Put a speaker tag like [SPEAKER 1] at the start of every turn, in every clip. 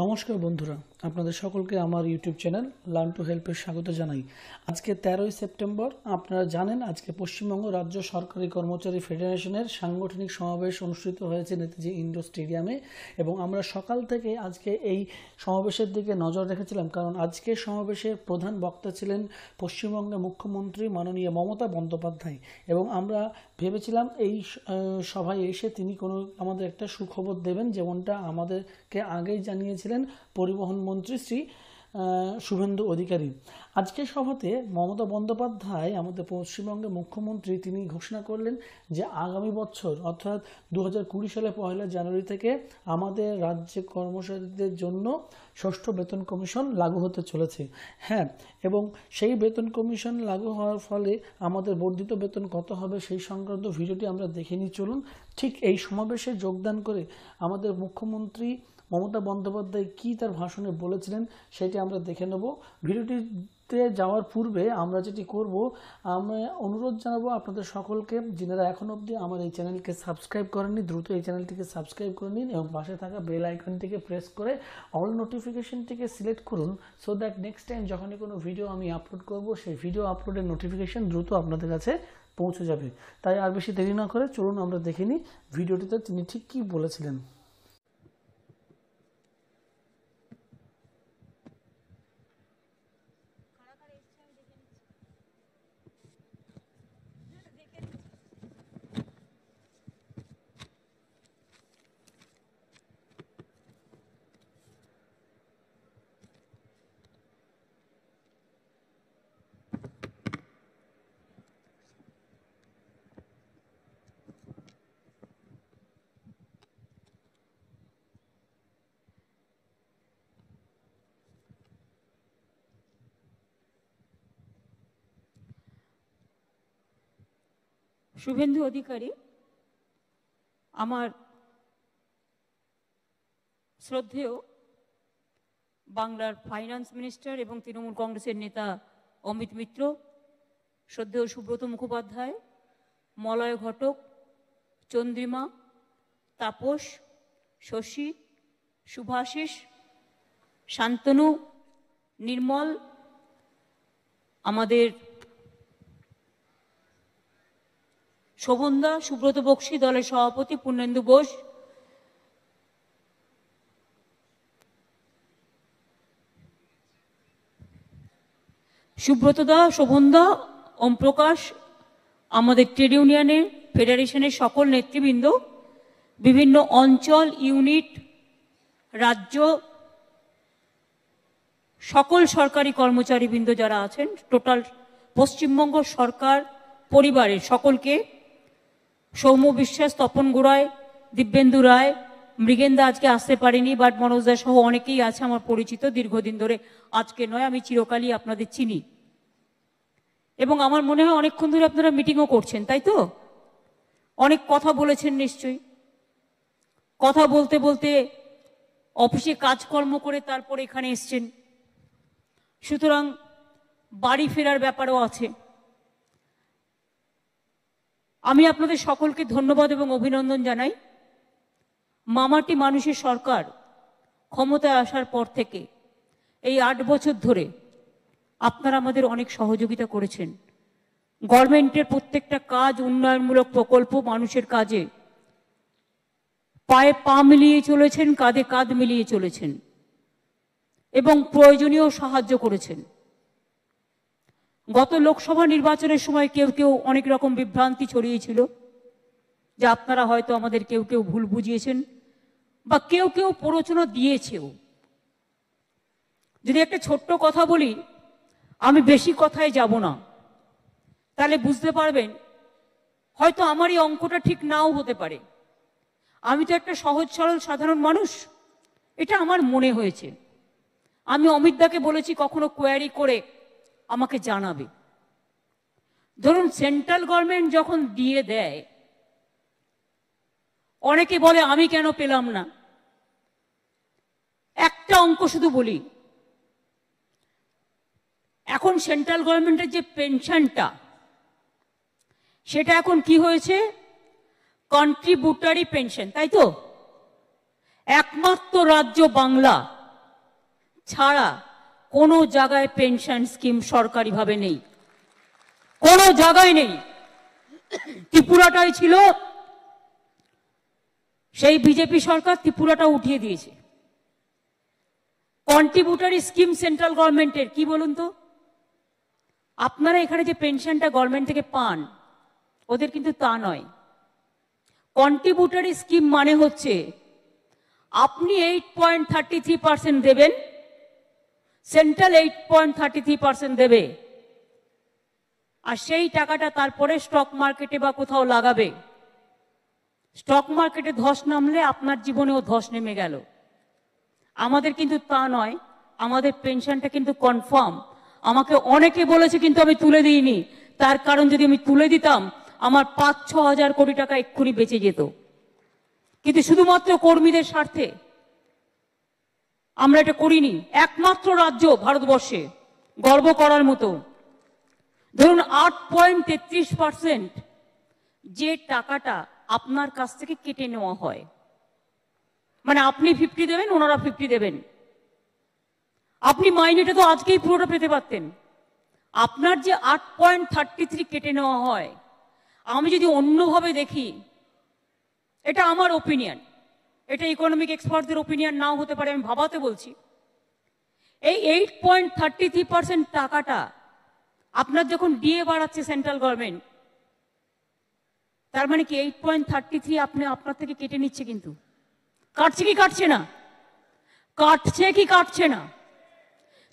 [SPEAKER 1] নমস্কার বন্ধুরা আপনাদের সকলকে আমার ইউটিউব চ্যানেল লার্ন টু হেল্পের স্বাগত জানাই আজকে তেরোই সেপ্টেম্বর আপনারা জানেন আজকে পশ্চিমবঙ্গ রাজ্য সরকারি কর্মচারী ফেডারেশনের সাংগঠনিক সমাবেশ অনুষ্ঠিত হয়েছে নেতাজি ইন্ডোর স্টেডিয়ামে এবং আমরা সকাল থেকে আজকে এই সমাবেশের দিকে নজর রেখেছিলাম কারণ আজকে সমাবেশের প্রধান বক্তা ছিলেন পশ্চিমবঙ্গের মুখ্যমন্ত্রী মাননীয় মমতা বন্দ্যোপাধ্যায় এবং আমরা ভেবেছিলাম এই সভায় এসে তিনি কোনো আমাদের একটা সুখবর দেবেন যেমনটা আমাদেরকে আগেই জানিয়েছিলেন পরিবহন মন্ত্রী শ্রী শুভেন্দু অধিকারী আজকে সভাতে মমতা বন্দ্যোপাধ্যায় আমাদের পশ্চিমবঙ্গের মুখ্যমন্ত্রী তিনি ঘোষণা করলেন যে আগামী বছর অর্থাৎ দু সালে পয়লা জানুয়ারি থেকে আমাদের রাজ্যে কর্মচারীদের জন্য ষষ্ঠ বেতন কমিশন লাগু হতে চলেছে হ্যাঁ এবং সেই বেতন কমিশন লাগু হওয়ার ফলে আমাদের বর্ধিত বেতন কত হবে সেই সংক্রান্ত ভিডিওটি আমরা দেখে নিই চলুন ঠিক এই সমাবেশে যোগদান করে আমাদের মুখ্যমন্ত্রী মমতা বন্দ্যোপাধ্যায় কি তার ভাষণে বলেছিলেন সেটি আমরা দেখে নেব ভিডিওটিতে যাওয়ার পূর্বে আমরা যেটি করব আমি অনুরোধ জানাবো আপনাদের সকলকে যিনারা এখন অবধি আমার এই চ্যানেলকে সাবস্ক্রাইব করেননি দ্রুত এই চ্যানেলটিকে সাবস্ক্রাইব করে নিন এবং পাশে থাকা বেল আইকনটিকে প্রেস করে অল নোটিফিকেশানটিকে সিলেক্ট করুন সো দ্যাট নেক্সট টাইম যখনই কোনো ভিডিও আমি আপলোড করব সেই ভিডিও আপলোডের নোটিফিকেশন দ্রুত আপনাদের কাছে পৌঁছে যাবে তাই আর বেশি দেরি না করে চলুন আমরা দেখে নিই ভিডিওটিতে তিনি ঠিক কী বলেছিলেন
[SPEAKER 2] শুভেন্দু অধিকারী আমার শ্রদ্ধেয় বাংলার ফাইন্যান্স মিনিস্টার এবং তৃণমূল কংগ্রেসের নেতা অমিত মিত্র শ্রদ্ধেয় সুব্রত মুখোপাধ্যায় মলয় ঘটক চন্দ্রিমা তাপস শশী শুভাশিস শান্তনু নির্মল আমাদের শোভনদা সুব্রত বক্সি দলের সভাপতি পূর্ণেন্দু বোস সুব্রতদা শোভনদা ওমপ্রকাশ আমাদের ট্রেড ইউনিয়নের ফেডারেশনের সকল নেতৃবৃন্দ বিভিন্ন অঞ্চল ইউনিট রাজ্য সকল সরকারি কর্মচারীবৃন্দ যারা আছেন টোটাল পশ্চিমবঙ্গ সরকার পরিবারের সকলকে সৌম্য বিশ্বাস তপন গোড়ায় দিব্যেন্দু রায় মৃগেন্দা আজকে আসতে পারেনি বাট মনোজদা সহ অনেকেই আছে আমার পরিচিত দীর্ঘদিন ধরে আজকে নয় আমি চিরকালই আপনাদের চিনি এবং আমার মনে হয় অনেকক্ষণ ধরে আপনারা মিটিংও করছেন তাই তো অনেক কথা বলেছেন নিশ্চয়ই কথা বলতে বলতে অফিসে কাজকর্ম করে তারপর এখানে এসছেন সুতরাং বাড়ি ফেরার ব্যাপারও আছে আমি আপনাদের সকলকে ধন্যবাদ এবং অভিনন্দন জানাই মামাটি মানুষের সরকার ক্ষমতায় আসার পর থেকে এই আট বছর ধরে আপনারা আমাদের অনেক সহযোগিতা করেছেন গভর্নমেন্টের প্রত্যেকটা কাজ উন্নয়নমূলক প্রকল্প মানুষের কাজে পায়ে পা মিলিয়ে চলেছেন কাঁধে কাঁধ মিলিয়ে চলেছেন এবং প্রয়োজনীয় সাহায্য করেছেন গত লোকসভা নির্বাচনের সময় কেউ কেউ অনেক রকম বিভ্রান্তি ছড়িয়েছিল যে আপনারা হয়তো আমাদের কেউ কেউ ভুল বুঝিয়েছেন বা কেউ কেউ প্ররোচনা দিয়েছেও যদি একটা ছোট্ট কথা বলি আমি বেশি কথায় যাব না তাহলে বুঝতে পারবেন হয়তো আমার এই অঙ্কটা ঠিক নাও হতে পারে আমি তো একটা সহজ সরল সাধারণ মানুষ এটা আমার মনে হয়েছে আমি অমিতদাকে বলেছি কখনো কোয়ারি করে আমাকে জানাবে ধরুন সেন্ট্রাল গভর্নমেন্ট যখন দিয়ে দেয় অনেকে বলে আমি কেন পেলাম না একটা অঙ্ক শুধু বলি এখন সেন্ট্রাল গভর্নমেন্টের যে পেনশনটা সেটা এখন কি হয়েছে কন্ট্রিবিউটারি পেনশন তাই তো একমাত্র রাজ্য বাংলা ছাড়া কোনো জায়গায় পেনশন স্কিম সরকারিভাবে নেই কোনো জায়গায় নেই ত্রিপুরাটাই ছিল সেই বিজেপি সরকার ত্রিপুরাটা উঠিয়ে দিয়েছে কন্ট্রিবিউটারি স্কিম সেন্ট্রাল গভর্নমেন্টের কি বলুন তো আপনারা এখানে যে পেনশনটা গভর্নমেন্ট থেকে পান ওদের কিন্তু তা নয় কন্ট্রিবিউটারি স্কিম মানে হচ্ছে আপনি eight point thirty three percent দেবেন central eight point thirty three percent দেবে আর সেই টাকাটা তারপরে স্টক মার্কেটে বা কোথাও লাগাবে স্টক মার্কেটে ধস নামলে আপনার জীবনেও ধস নেমে গেল আমাদের কিন্তু তা নয় আমাদের পেনশনটা কিন্তু কনফার্ম আমাকে অনেকে বলেছে কিন্তু আমি তুলে দিইনি তার কারণ যদি আমি তুলে দিতাম আমার পাঁচ ছ হাজার কোটি টাকা এক্ষুনি বেঁচে যেত কিন্তু শুধুমাত্র কর্মীদের স্বার্থে আমরা এটা করিনি একমাত্র রাজ্য ভারতবর্ষে গর্ব করার মতো ধরুন আট পয়েন্ট তেত্রিশ পার্সেন্ট যে টাকাটা আপনার কাছ থেকে কেটে নেওয়া হয় মানে আপনি ফিফটি দেবেন ওনারা ফিফটি দেবেন আপনি মাইনেটা তো আজকেই পুরোটা পেতে পারতেন আপনার যে আট পয়েন্ট থার্টি থ্রি কেটে নেওয়া হয় আমি যদি অন্যভাবে দেখি এটা আমার ওপিনিয়ন এটা ইকোনমিক এক্সপার্টদের ওপিনিয়ন নাও হতে পারে আমি ভাবাতে বলছি এই eight point thirty three percent টাকাটা আপনার যখন ডিএ বাড়াচ্ছে সেন্ট্রাল গভর্নমেন্ট তার মানে কি এইট পয়েন্ট থার্টি থ্রি আপনি আপনার থেকে কেটে নিচ্ছে কিন্তু কাটছে কি কাটছে না কাটছে কি কাটছে না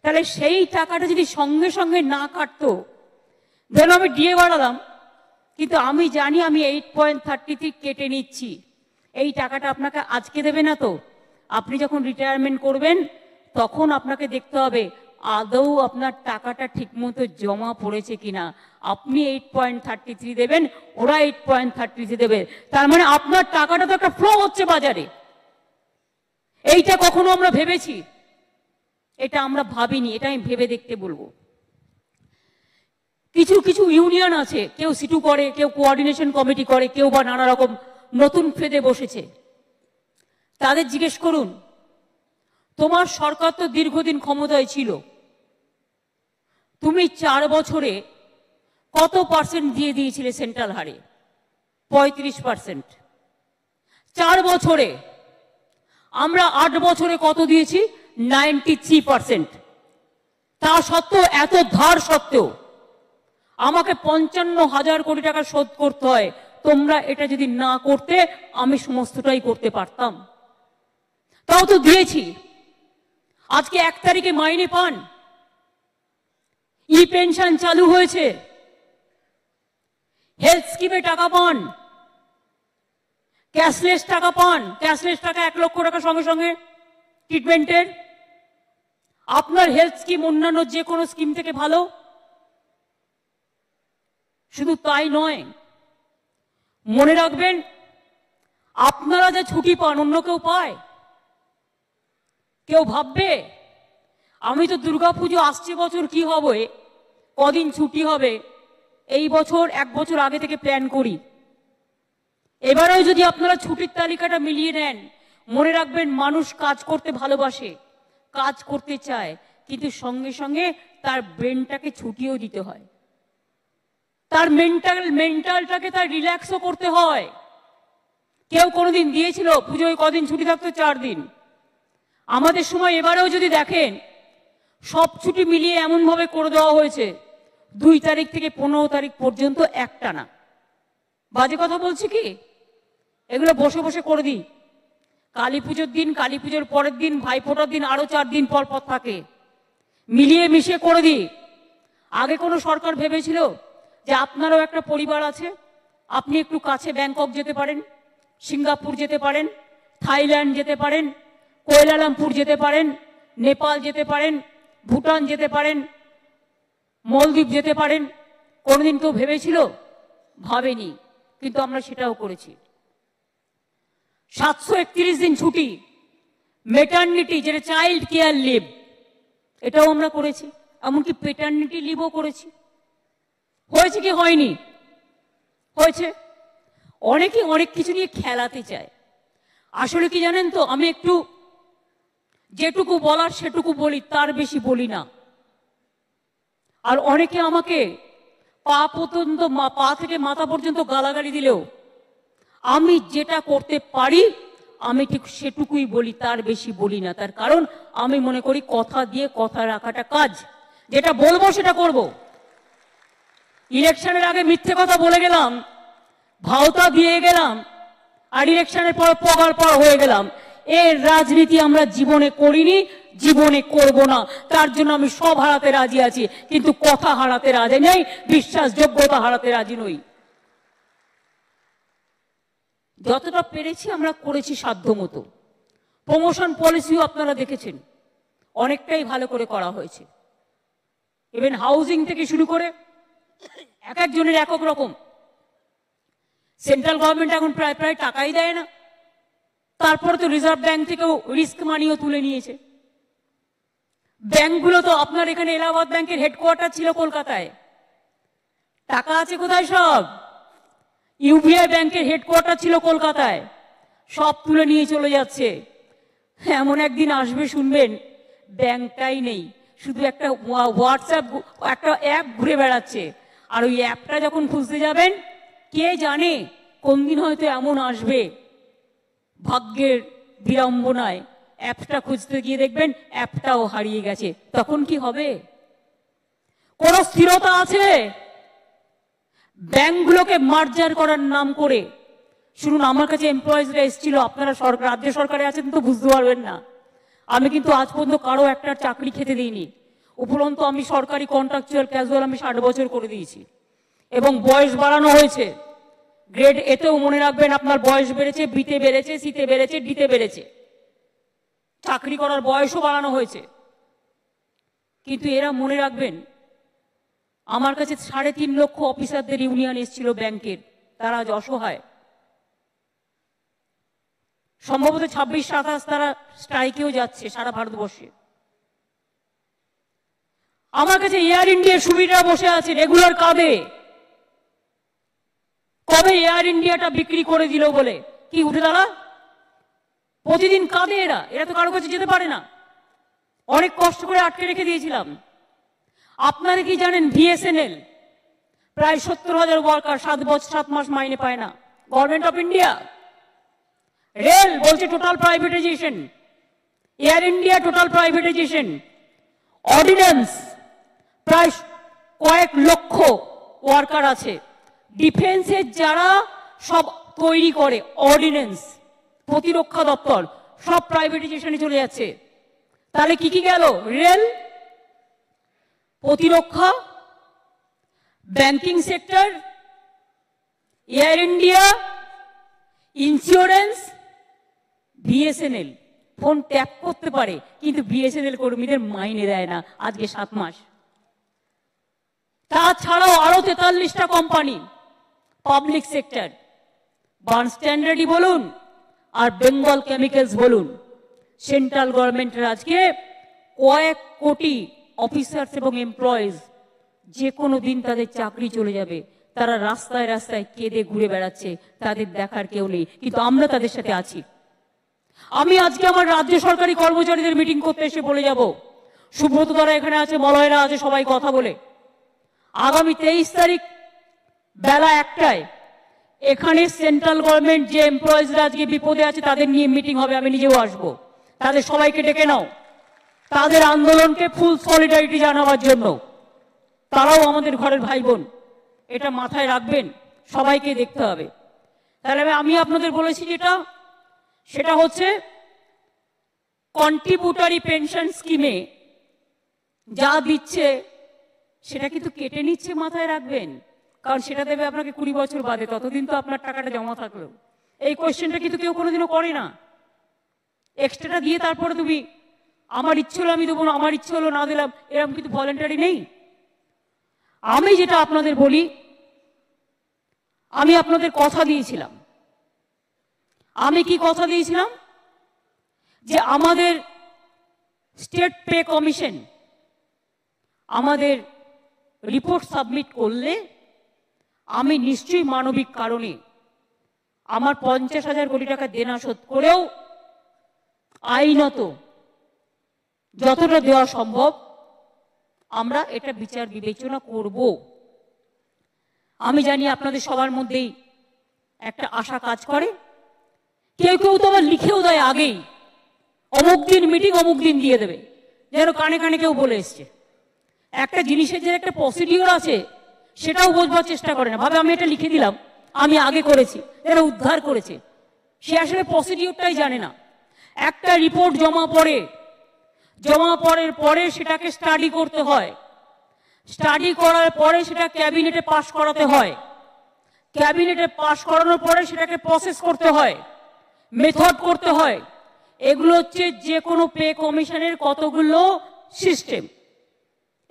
[SPEAKER 2] তাহলে সেই টাকাটা যদি সঙ্গে সঙ্গে না কাটতো ধরুন আমি ডিএ বাড়ালাম কিন্তু আমি জানি আমি এইট পয়েন্ট থার্টি থ্রি কেটে নিচ্ছি এই টাকাটা আপনাকে আজকে দেবে না তো আপনি যখন রিটায়ারমেন্ট করবেন তখন আপনাকে দেখতে হবে আদৌ আপনার টাকাটা ঠিকমতো জমা পড়েছে কিনা আপনি এইট পয়েন্ট থার্টি থ্রি দেবেন ওরা এইট পয়েন্ট থার্টি থ্রি দেবে তার মানে আপনার টাকাটা তো একটা ফ্লো হচ্ছে বাজারে এইটা কখনো আমরা ভেবেছি এটা আমরা ভাবিনি এটা আমি ভেবে দেখতে বলবো কিছু কিছু ইউনিয়ন আছে কেউ সিটু করে কেউ কোঅর্ডিনেশন কমিটি করে কেউ বা নানা রকম নতুন ফেদে বসেছে তাদের জিজ্ঞেস করুন তোমার সরকার তো দীর্ঘদিন ক্ষমতায় ছিল তুমি চার বছরে কত পার্সেন্ট দিয়ে দিয়েছিলে সেন্ট্রাল হারে পঁয়ত্রিশ পার্সেন্ট চার বছরে আমরা আট বছরে কত দিয়েছি নাইনটি থ্রি পার্সেন্ট তা সত্ত্বেও এত ধার সত্ত্বেও আমাকে পঞ্চান্ন হাজার কোটি টাকা শোধ করতে হয় তোমরা এটা যদি না করতে আমি সমস্তটাই করতে পারতাম তাও তো দিয়েছি আজকে এক তারিখে মাইনে পান ই পেনশন চালু হয়েছে হেলথ স্কিমে টাকা পান ক্যাশলেস টাকা পান ক্যাশলেস টাকা এক লক্ষ টাকা সঙ্গে সঙ্গে ট্রিটমেন্টের আপনার হেলথ স্কিম অন্যান্য যে কোনো স্কিম থেকে ভালো শুধু তাই নয় মনে রাখবেন আপনারা যে ছুটি পান অন্য কেউ পায় কেউ ভাববে আমি তো দুর্গাপুজো আসছে বছর কি হবে কদিন ছুটি হবে এই বছর এক বছর আগে থেকে প্ল্যান করি এবারেও যদি আপনারা ছুটির তালিকাটা মিলিয়ে নেন মনে রাখবেন মানুষ কাজ করতে ভালোবাসে কাজ করতে চায় কিন্তু সঙ্গে সঙ্গে তার ব্রেনটাকে ছুটিও দিতে হয় তার মেন্টাল মেন্টালটাকে তার রিল্যাক্সও করতে হয় কেউ কোনোদিন দিয়েছিল পুজোয় কদিন ছুটি থাকতো চার দিন আমাদের সময় এবারেও যদি দেখেন সব ছুটি মিলিয়ে এমনভাবে করে দেওয়া হয়েছে দুই তারিখ থেকে পনেরো তারিখ পর্যন্ত একটা না বাজে কথা বলছি কি এগুলো বসে বসে করে দিই কালী পুজোর দিন কালী পুজোর পরের দিন ফোটার দিন আরও চার দিন পর পর থাকে মিলিয়ে মিশিয়ে করে দিই আগে কোনো সরকার ভেবেছিল যে আপনারও একটা পরিবার আছে আপনি একটু কাছে ব্যাংকক যেতে পারেন সিঙ্গাপুর যেতে পারেন থাইল্যান্ড যেতে পারেন কোয়েলালামপুর যেতে পারেন নেপাল যেতে পারেন ভুটান যেতে পারেন মলদ্বীপ যেতে পারেন কোনোদিন কেউ ভেবেছিল ভাবেনি কিন্তু আমরা সেটাও করেছি সাতশো একত্রিশ দিন ছুটি মেটার্নিটি যেটা চাইল্ড কেয়ার লিভ এটাও আমরা করেছি এমনকি পেটার্নিটি লিভও করেছি হয়েছে কি হয়নি হয়েছে অনেকে অনেক কিছু নিয়ে খেলাতে চায় আসলে কি জানেন তো আমি একটু যেটুকু বলার সেটুকু বলি তার বেশি বলি না আর অনেকে আমাকে পা পর্যন্ত পা থেকে মাথা পর্যন্ত গালাগালি দিলেও আমি যেটা করতে পারি আমি ঠিক সেটুকুই বলি তার বেশি বলি না তার কারণ আমি মনে করি কথা দিয়ে কথা রাখাটা কাজ যেটা বলবো সেটা করবো ইলেকশনের আগে মিথ্যে কথা বলে গেলাম ভাওতা দিয়ে গেলাম আর ইলেকশনের পর পগার পর হয়ে গেলাম এর রাজনীতি আমরা জীবনে করিনি জীবনে করব না তার জন্য আমি সব হারাতে রাজি আছি কিন্তু কথা হারাতে রাজি নেই বিশ্বাসযোগ্যতা হারাতে রাজি নই যতটা পেরেছি আমরা করেছি সাধ্য মতো প্রমোশন পলিসিও আপনারা দেখেছেন অনেকটাই ভালো করে করা হয়েছে ইভেন হাউজিং থেকে শুরু করে এক একজনের একক রকম সেন্ট্রাল গভর্নমেন্ট এখন প্রায় প্রায় টাকাই দেয় না তারপরে তো রিজার্ভ ব্যাংক থেকেও রিস্ক মানিও তুলে নিয়েছে ব্যাংকগুলো তো আপনার এখানে এলাহাবাদ ব্যাংকের হেডকোয়ার্টার ছিল কলকাতায় টাকা আছে কোথায় সব ইউবিআই ব্যাংকের হেডকোয়ার্টার ছিল কলকাতায় সব তুলে নিয়ে চলে যাচ্ছে এমন একদিন আসবে শুনবেন ব্যাংকটাই নেই শুধু একটা হোয়াটসঅ্যাপ একটা অ্যাপ ঘুরে বেড়াচ্ছে আর ওই অ্যাপটা যখন খুঁজতে যাবেন কে জানে কোন দিন হয়তো এমন আসবে ভাগ্যের বিড়ম্বনায় অ্যাপটা খুঁজতে গিয়ে দেখবেন অ্যাপটাও হারিয়ে গেছে তখন কি হবে কোনো স্থিরতা আছে ব্যাংকগুলোকে মার্জার করার নাম করে শুনুন আমার কাছে এমপ্লয়িজরা এসেছিল আপনারা সরকার রাজ্য সরকারে আছেন তো বুঝতে পারবেন না আমি কিন্তু আজ পর্যন্ত কারো একটা চাকরি খেতে দিইনি উপরন্তু আমি সরকারি কন্ট্রাকচুয়াল ক্যাজুয়াল আমি ষাট বছর করে দিয়েছি এবং বয়স বাড়ানো হয়েছে গ্রেড এতেও মনে রাখবেন আপনার বয়স বেড়েছে বিতে বেড়েছে সিতে বেড়েছে ডিতে বেড়েছে চাকরি করার বয়সও বাড়ানো হয়েছে কিন্তু এরা মনে রাখবেন আমার কাছে সাড়ে তিন লক্ষ অফিসারদের ইউনিয়ন এসেছিল ব্যাংকের তারা আজ অসহায় সম্ভবত ছাব্বিশ সাতাশ তারা স্ট্রাইকেও যাচ্ছে সারা ভারতবর্ষে আমার কাছে এয়ার ইন্ডিয়ার সুবিধা বসে আছে রেগুলার কাঁদে কবে এয়ার ইন্ডিয়াটা বিক্রি করে দিল বলে কি উঠে দাঁড়া প্রতিদিন কাঁদে এরা এরা তো কারো কাছে যেতে পারে না অনেক কষ্ট করে আটকে রেখে দিয়েছিলাম আপনারা কি জানেন ভিএসএনএল প্রায় সত্তর হাজার ওয়ার্কার সাত বছর সাত মাস মাইনে পায় না গভর্নমেন্ট অফ ইন্ডিয়া রেল বলছে total privatization Air India total privatization ordinance প্রায় কয়েক লক্ষ ওয়ার্কার আছে ডিফেন্সের যারা সব তৈরি করে অর্ডিনেন্স প্রতিরক্ষা দপ্তর সব প্রাইভেটাইজেশনে চলে যাচ্ছে তাহলে কি কি গেল রেল প্রতিরক্ষা banking sector Air India insurance BSNL phone tap করতে পারে কিন্তু বিএসএনএল কর্মীদের মাইনে দেয় না আজকে সাত মাস তাছাড়াও আরো তেতাল্লিশটা কোম্পানি পাবলিক সেক্টর বার্ন স্ট্যান্ডার্ডই বলুন আর বেঙ্গল কেমিক্যালস বলুন সেন্ট্রাল গভর্নমেন্টের আজকে কয়েক কোটি অফিসার্স এবং এমপ্লয়িজ যে কোনো দিন তাদের চাকরি চলে যাবে তারা রাস্তায় রাস্তায় কেঁদে ঘুরে বেড়াচ্ছে তাদের দেখার কেউ নেই কিন্তু আমরা তাদের সাথে আছি আমি আজকে আমার রাজ্য সরকারি কর্মচারীদের মিটিং করতে এসে বলে যাব সুব্রত দ্বারা এখানে আছে মলয়রা আছে সবাই কথা বলে আগামী তেইশ তারিখ বেলা একটায় এখানে সেন্ট্রাল গভর্নমেন্ট যে এমপ্লয়িজরা আজকে বিপদে আছে তাদের নিয়ে মিটিং হবে আমি নিজেও আসব তাদের সবাইকে ডেকে নাও তাদের আন্দোলনকে ফুল সলিডারিটি জানাবার জন্য তারাও আমাদের ঘরের ভাই বোন এটা মাথায় রাখবেন সবাইকে দেখতে হবে তাহলে আমি আপনাদের বলেছি যেটা সেটা হচ্ছে কন্ট্রিবিউটারি পেনশন স্কিমে যা দিচ্ছে সেটা কিন্তু কেটে নিচ্ছে মাথায় রাখবেন কারণ সেটা দেবে আপনাকে কুড়ি বছর বাদে ততদিন তো আপনার টাকাটা জমা থাকলো এই কোয়েশ্চেনটা কিন্তু কেউ কোনোদিনও করে না এক্সট্রাটা দিয়ে তারপরে তুমি আমার ইচ্ছে হলো আমি দেবো না আমার ইচ্ছে হলো না দিলাম এরকম কিন্তু ভলেন্টারি নেই আমি যেটা আপনাদের বলি আমি আপনাদের কথা দিয়েছিলাম আমি কি কথা দিয়েছিলাম যে আমাদের স্টেট পে কমিশন আমাদের রিপোর্ট সাবমিট করলে আমি নিশ্চয়ই মানবিক কারণে আমার পঞ্চাশ হাজার কোটি টাকা দেনা শোধ করেও আইনত যতটা দেওয়া সম্ভব আমরা এটা বিচার বিবেচনা করব আমি জানি আপনাদের সবার মধ্যেই একটা আশা কাজ করে কেউ কেউ তো আবার লিখেও দেয় আগেই অমুক দিন মিটিং অমুক দিন দিয়ে দেবে যেন কানে কানে কেউ বলে এসছে একটা জিনিসের যে একটা প্রসিডিওর আছে সেটাও বোঝবার চেষ্টা করে না ভাবে আমি এটা লিখে দিলাম আমি আগে করেছি এরা উদ্ধার করেছে সে আসলে প্রসিডিওরটাই জানে না একটা রিপোর্ট জমা পড়ে জমা পড়ের পরে সেটাকে স্টাডি করতে হয় স্টাডি করার পরে সেটা ক্যাবিনেটে পাশ করাতে হয় ক্যাবিনেটে পাশ করানোর পরে সেটাকে প্রসেস করতে হয় মেথড করতে হয় এগুলো হচ্ছে যে কোনো পে কমিশনের কতগুলো সিস্টেম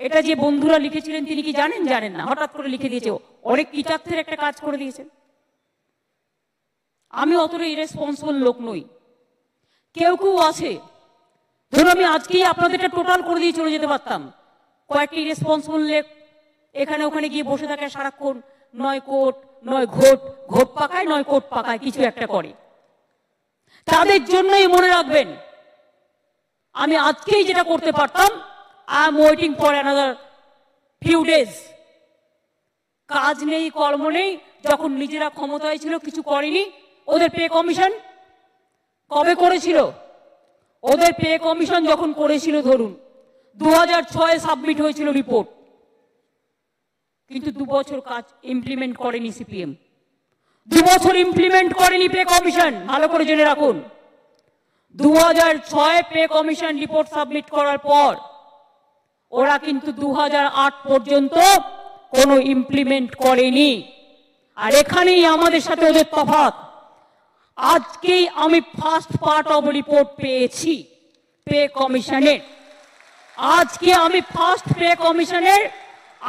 [SPEAKER 2] এটা যে বন্ধুরা লিখেছিলেন তিনি কি জানেন জানেন না হঠাৎ করে লিখে দিয়েছে অনেক কিতার্থের একটা কাজ করে দিয়েছেন আমি অতটা ইরেসপন্সিবল লোক নই কেউ কেউ আছে ধরুন আমি আজকেই আপনাদের টোটাল করে দিয়ে চলে যেতে পারতাম কয়েকটি ইরেসপন্সিবল লেখ এখানে ওখানে গিয়ে বসে থাকে সারাক্ষণ নয় কোট নয় ঘোট ঘোট পাকায় নয় কোট পাকায় কিছু একটা করে তাদের জন্যই মনে রাখবেন আমি আজকেই যেটা করতে পারতাম I'm waiting for another few days কাজ নেই কর্ম নেই যখন নিজেরা ক্ষমতায় ছিল কিছু করেনি ওদের পে কমিশন কবে করেছিল ওদের পে কমিশন যখন করেছিল ধরুন দু হাজার ছয়ে সাবমিট হয়েছিল রিপোর্ট কিন্তু দু বছর কাজ ইমপ্লিমেন্ট করেনি সিপিএম দু বছর ইমপ্লিমেন্ট করেনি পে কমিশন ভালো করে জেনে রাখুন দু হাজার ছয় পে কমিশন রিপোর্ট সাবমিট করার পর ওরা কিন্তু দু পর্যন্ত কোনো ইমপ্লিমেন্ট করেনি আর এখানেই আমাদের সাথে ওদের তফাত আজকেই আমি ফার্স্ট পার্ট অব রিপোর্ট পেয়েছি পে কমিশনের আজকে আমি ফার্স্ট পে কমিশনের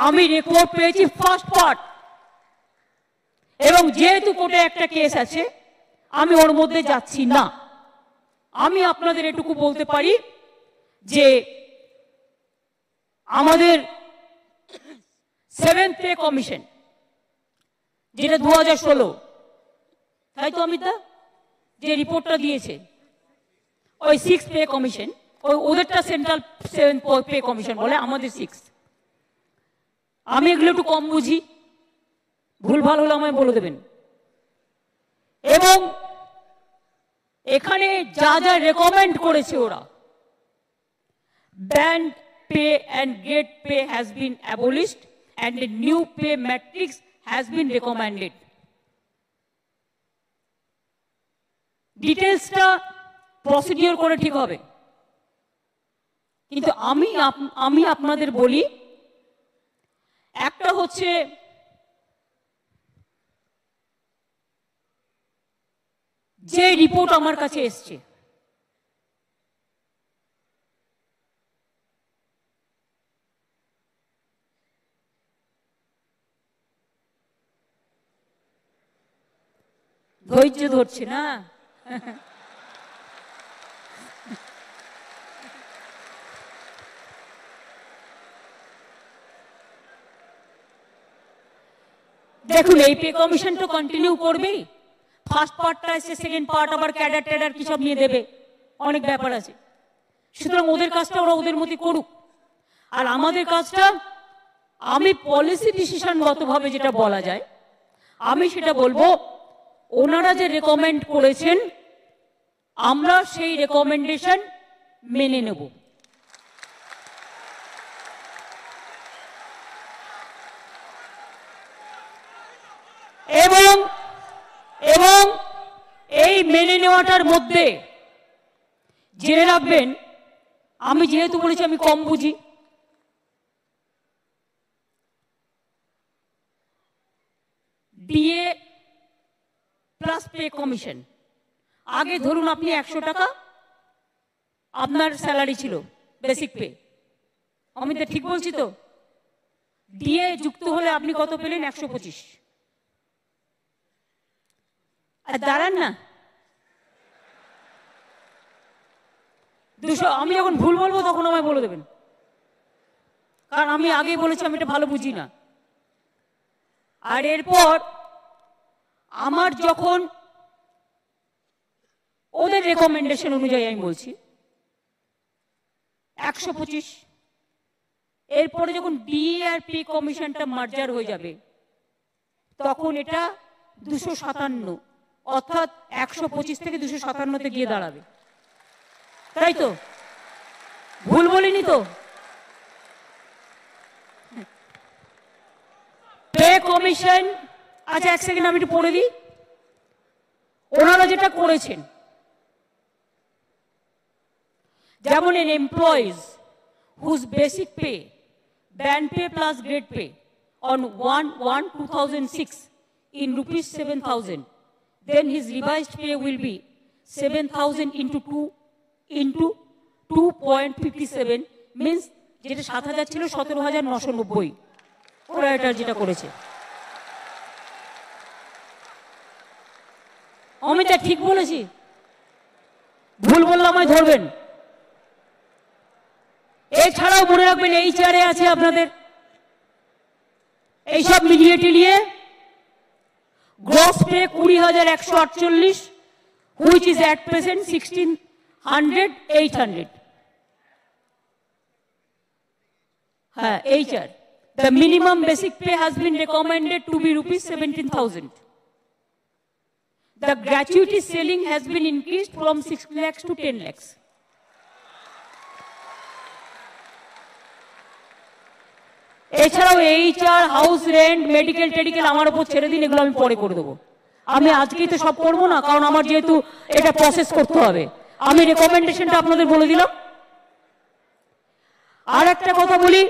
[SPEAKER 2] আমি রিপোর্ট পেয়েছি ফার্স্ট পার্ট এবং যেহেতু কোর্টে একটা কেস আছে আমি ওর মধ্যে যাচ্ছি না আমি আপনাদের এটুকু বলতে পারি যে আমাদের সেভেন পে কমিশন যেটা দু হাজার ষোলো তাই তো অমিতা যে রিপোর্টটা দিয়েছে ওই সিক্স পে কমিশন ওই ওদেরটা সেন্ট্রাল সেভেন পে কমিশন বলে আমাদের সিক্স আমি এগুলো একটু কম বুঝি ভুলভাল হলে আমায় বলে দেবেন এবং এখানে যা যা রেকমেন্ড করেছে ওরা band pay and gate pay has been abolished and a new pay matrix has been recommended. Details ta procedure kore thik hobe. কিন্তু আমি আমি আপনাদের বলি একটা হচ্ছে যে রিপোর্ট আমার কাছে এসছে ধৈর্য ধরছে না দেখুন এই পে কমিশন তো কন্টিনিউ করবে ফার্স্ট পার্টটা এসে সেকেন্ড পার্ট আবার ক্যাডার ট্যাডার কিসব নিয়ে দেবে অনেক ব্যাপার আছে সুতরাং ওদের কাজটা ওরা ওদের মধ্যে করুক আর আমাদের কাজটা আমি পলিসি গতভাবে যেটা বলা যায় আমি সেটা বলবো ওনারা যে রেকমেন্ড করেছেন আমরা সেই রেকমেন্ডেশন মেনে নেব এবং এবং এই মেনে নেওয়াটার মধ্যে জেনে রাখবেন আমি যেহেতু বলেছি আমি কম বুঝি বিয়ে প্লাস পে কমিশন আগে ধরুন আপনি একশো টাকা আপনার স্যালারি ছিল বেসিক পে অমিতা ঠিক বলছি তো ডিএ যুক্ত হলে আপনি কত পেলেন একশো পঁচিশ দাঁড়ান না দুশো আমি যখন ভুল বলবো তখন আমায় বলে দেবেন কারণ আমি আগে বলেছি আমি এটা ভালো বুঝি না আর এরপর আমার যখন ওদের রেকমেন্ডেশন অনুযায়ী আমি বলছি একশো পঁচিশ এরপরে যখন ডিআরপি কমিশনটা মার্জার হয়ে যাবে তখন এটা দুশো সাতান্ন অর্থাৎ একশো পঁচিশ থেকে দুশো সাতান্নতে গিয়ে দাঁড়াবে তাই তো ভুল বলিনি তো কমিশন হ্যাঁ। আচ্ছা এক সেকেন্ড আমি একটু পড়ে দিই ওনারা যেটা করেছেন যেমন an employees whose basic pay band pay plus grade pay on one one two thousand six in rupees seven thousand then his revised pay will be seven thousand into two into two point fifty seven means যেটা সাত হাজার ছিল সতেরো হাজার নশো নব্বই ওরা এটা যেটা করেছে অমিতা ঠিক বলেছি ভুল বললে আমায় ধরবেন এছাড়াও মনে রাখবেন এই চেয়ারে আছে আপনাদের এইসব মিলিয়ে টিলিয়ে গ্রোস পে কুড়ি হাজার একশো আটচল্লিশ which is at present sixteen hundred eight hundred হ্যাঁ H R the minimum basic pay has been recommended to be rupees seventeen thousand the gratuity selling has been increased from 6 lakhs to 10 lakhs. এছাড়াও HR house rent medical টেডিকেল আমার উপর ছেড়ে দিন এগুলো আমি পরে করে দেবো আমি আজকেই তো সব করবো না কারণ আমার যেহেতু এটা প্রসেস করতে হবে আমি রেকমেন্ডেশনটা আপনাদের বলে দিলাম আর একটা কথা বলি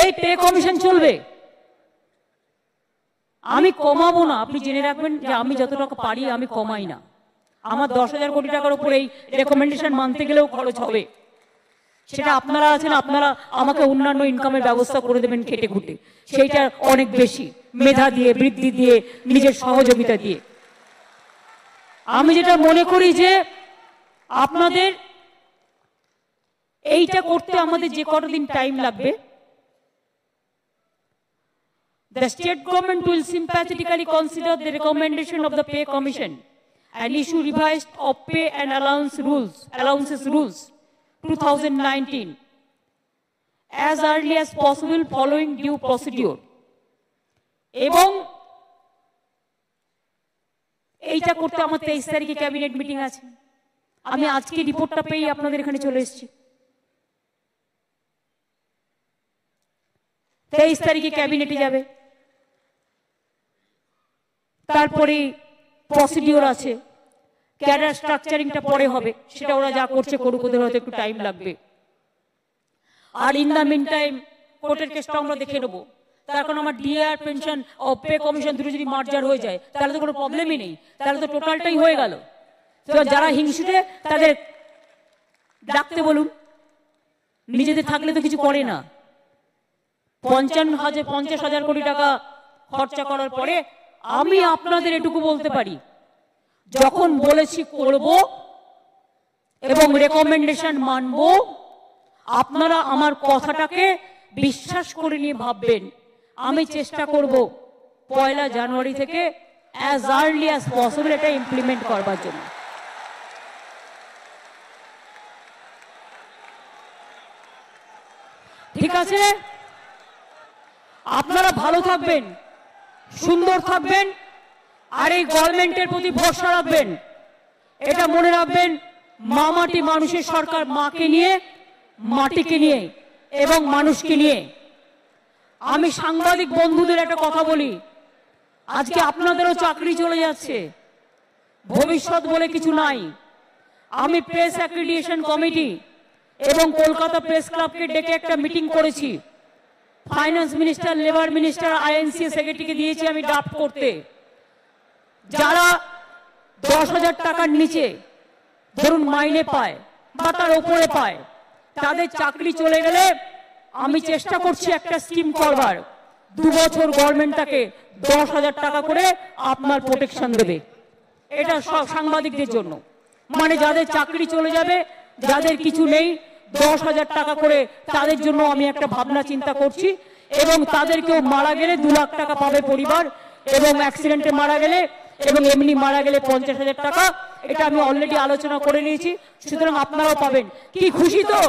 [SPEAKER 2] এই পে কমিশন চলবে আমি কমাবো না আপনি জেনে রাখবেন যে আমি যত টাকা পারি আমি কমাই না আমার দশ হাজার কোটি টাকার উপরেই এই রেকমেন্ডেশন মানতে গেলেও খরচ হবে সেটা আপনারা আছেন আপনারা আমাকে অন্যান্য ইনকামের ব্যবস্থা করে দেবেন খেটে খুটে সেইটা অনেক বেশি মেধা দিয়ে বৃদ্ধি দিয়ে নিজের সহযোগিতা দিয়ে আমি যেটা মনে করি যে আপনাদের এইটা করতে আমাদের যে কটা দিন টাইম লাগবে The state government will sympathetically consider the recommendation of the Pay Commission and issue revised of pay and allowance rules, allowances rules 2019 as early as possible following due procedure. এবং
[SPEAKER 1] এইটা করতে আমার তেইশ তারিখে ক্যাবিনেট মিটিং
[SPEAKER 2] আছে আমি আজকে রিপোর্টটা পেয়ে আপনাদের এখানে চলে এসেছি তেইশ তারিখে ক্যাবিনেটে যাবে তারপরে প্রসিডিওর আছে ক্যাডার স্ট্রাকচারিংটা পরে হবে সেটা ওরা যা করছে করুক ওদের হয়তো একটু টাইম লাগবে আর ইন দ্য মিন টাইম কোর্টের কেসটা আমরা দেখে নেবো তার কারণ আমার ডিআর পেনশন ও পে কমিশন দুটো যদি মার্জার হয়ে যায় তাহলে তো কোনো প্রবলেমই নেই তাহলে তো টোটালটাই হয়ে গেল যারা হিংসুটে তাদের ডাকতে বলুন নিজেদের থাকলে তো কিছু করে না পঞ্চান্ন হাজার পঞ্চাশ হাজার কোটি টাকা খরচা করার পরে আমি আপনাদের এটুকু বলতে পারি যখন বলেছি করব এবং রেকমেন্ডেশন মানব আপনারা আমার কথাটাকে বিশ্বাস করে নিয়ে ভাববেন আমি চেষ্টা করব পয়লা জানুয়ারি থেকে অ্যাজ আর্লি অ্যাজ পসিবল এটা ইমপ্লিমেন্ট করবার জন্য ঠিক আছে আপনারা ভালো থাকবেন সুন্দর থাকবেন আর এই গভর্নমেন্টের প্রতি ভরসা রাখবেন এটা মনে রাখবেন মা মাটি মানুষের সরকার মাকে নিয়ে মাটিকে নিয়ে এবং মানুষকে নিয়ে আমি সাংবাদিক বন্ধুদের একটা কথা বলি আজকে আপনাদেরও চাকরি চলে যাচ্ছে ভবিষ্যৎ বলে কিছু নাই আমি প্রেস অ্যাক্রিডিয়েশন কমিটি এবং কলকাতা প্রেস ক্লাবকে ডেকে একটা মিটিং করেছি finance minister labour minister INC সেক্রেটারিকে দিয়েছি আমি ড্রাফট করতে যারা দশ হাজার টাকার নিচে ধরুন মাইনে পায় বা তার ওপরে পায় তাদের চাকরি চলে গেলে আমি চেষ্টা করছি একটা স্কিম করবার দু বছর গভর্নমেন্ট তাকে দশ হাজার টাকা করে আপনার প্রোটেকশন দেবে এটা সব সাংবাদিকদের জন্য মানে যাদের চাকরি চলে যাবে যাদের কিছু নেই দশ হাজার টাকা করে তাদের জন্য আমি একটা ভাবনা চিন্তা করছি এবং তাদেরকেও মারা গেলে দু লাখ টাকা পাবে পরিবার এবং অ্যাক্সিডেন্টে মারা গেলে এবং এমনি মারা গেলে পঞ্চাশ হাজার টাকা এটা আমি অলরেডি আলোচনা করে নিয়েছি সুতরাং আপনারাও পাবেন কি খুশি তো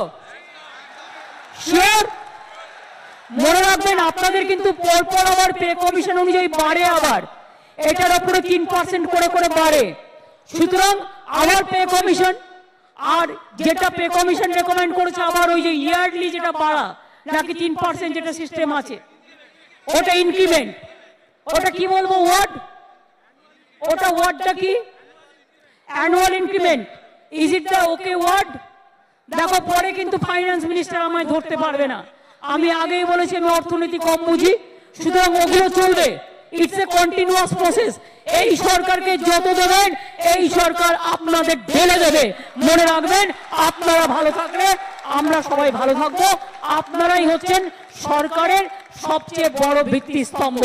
[SPEAKER 2] মনে রাখবেন আপনাদের কিন্তু পরপর আবার পে কমিশন অনুযায়ী বাড়ে আবার এটার উপরে তিন পার্সেন্ট করে করে বাড়ে সুতরাং আবার পে কমিশন আর যেটা পে কমিশন রেকমেন্ড করেছে আবার ওই যে ইয়ারলি যেটা বাড়া নাকি তিন পার্সেন্ট যেটা সিস্টেম আছে ওটা ইনক্রিমেন্ট ওটা কি বলবো ওয়ার্ড ওটা ওয়ার্ডটা কি annual increment is it the okay word দেখো পরে কিন্তু ফাইন্যান্স মিনিস্টার আমায় ধরতে পারবে না আমি আগেই বলেছি আমি অর্থনীতি কম বুঝি সুতরাং ওগুলো চলবে ইটস এ কন্টিনিউয়াস প্রসেস এই সরকারকে যত দেবেন এই সরকার আপনাদের ঢেলে দেবে মনে রাখবেন আপনারা ভালো থাকলে আমরা সবাই ভালো থাকবো আপনারাই হচ্ছেন সরকারের সবচেয়ে বড় ভিত্তিস্তম্ভ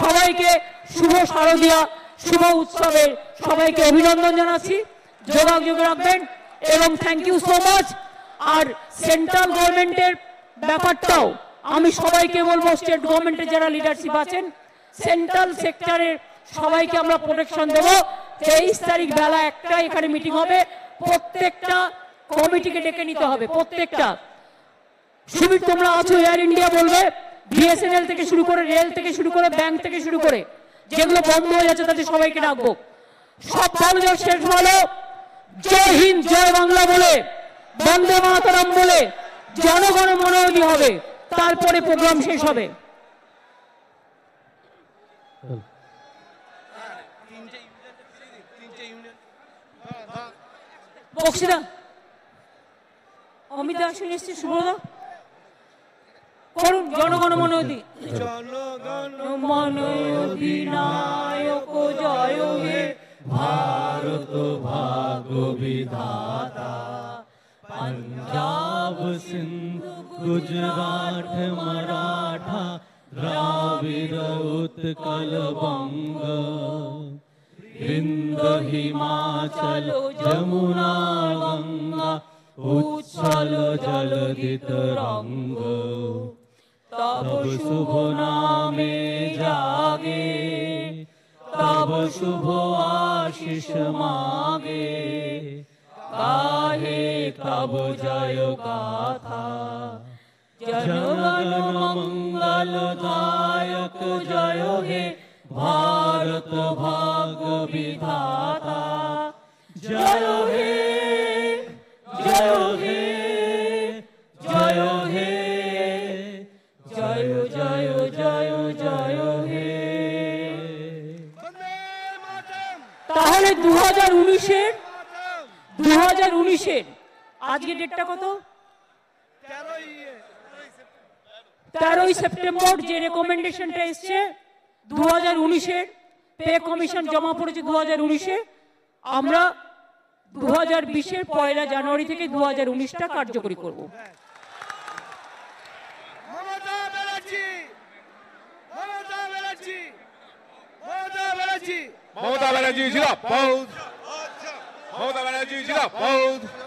[SPEAKER 2] সবাইকে শুভ শারদীয়া শুভ উৎসবে সবাইকে অভিনন্দন জানাচ্ছি যোগাযোগ রাখবেন এবং থ্যাংক ইউ সো মাচ আর সেন্ট্রাল গভর্নমেন্টের ব্যাপারটাও আমি সবাইকে বলবো স্টেট গভর্নমেন্টের যারা লিডারশিপ আছেন সেন্ট্রাল সেক্টরের সবাইকে আমরা প্রোটেকশন দেব তেইশ তারিখ বেলা একটা এখানে মিটিং হবে প্রত্যেকটা কমিটিকে ডেকে নিতে হবে প্রত্যেকটা সুমিত তোমরা আছো এয়ার ইন্ডিয়া বলবে বিএসএনএল থেকে শুরু করে রেল থেকে শুরু করে ব্যাংক থেকে শুরু করে যেগুলো বন্ধ হয়ে যাচ্ছে তাদের সবাইকে ডাকবো সব কর্মযোগ শেষ হলো জয় হিন্দ জয় বাংলা বলে বন্দে মাতারাম বলে জনগণের মনোনীতি হবে তারপরে প্রোগ্রাম শেষ হবে বক্সিদা অমিত আসুন এসছে শুভদা করুন জনগণ মনোদি
[SPEAKER 1] জনগণ
[SPEAKER 2] মনোদিনায়ক জয়
[SPEAKER 1] হে ভারত ভাগ বিধাতা पंजाब सिंध गुजरात मराठा द्राविड उत्कल हिन्द हिमाचल जमुना गङ्गा उच्छल जलधित रङ्ग तब शुभ नामे जागे तब शुभ आशीष मागे काहे तब जय गाथा जन मंगल दायक जय हे ভারত भाग विधाता জয় हे जय हे जय हे जय जय जय জয় হে
[SPEAKER 2] তাহলে দু হাজার উনিশের দু হাজার উনিশের আজকে ডেটটা কত তেরোই সেপ্টেম্বর যে রেকমেন্ডেশনটা এসছে দু হাজার উনিশের পে কমিশন জমা পড়েছে দু হাজার উনিশে আমরা দু হাজার বিশের পয়লা জানুয়ারি থেকে দু হাজার উনিশটা কার্যকরী করব মমতা ব্যানার্জি জিলা মমতা
[SPEAKER 1] ব্যানার্জি জিলা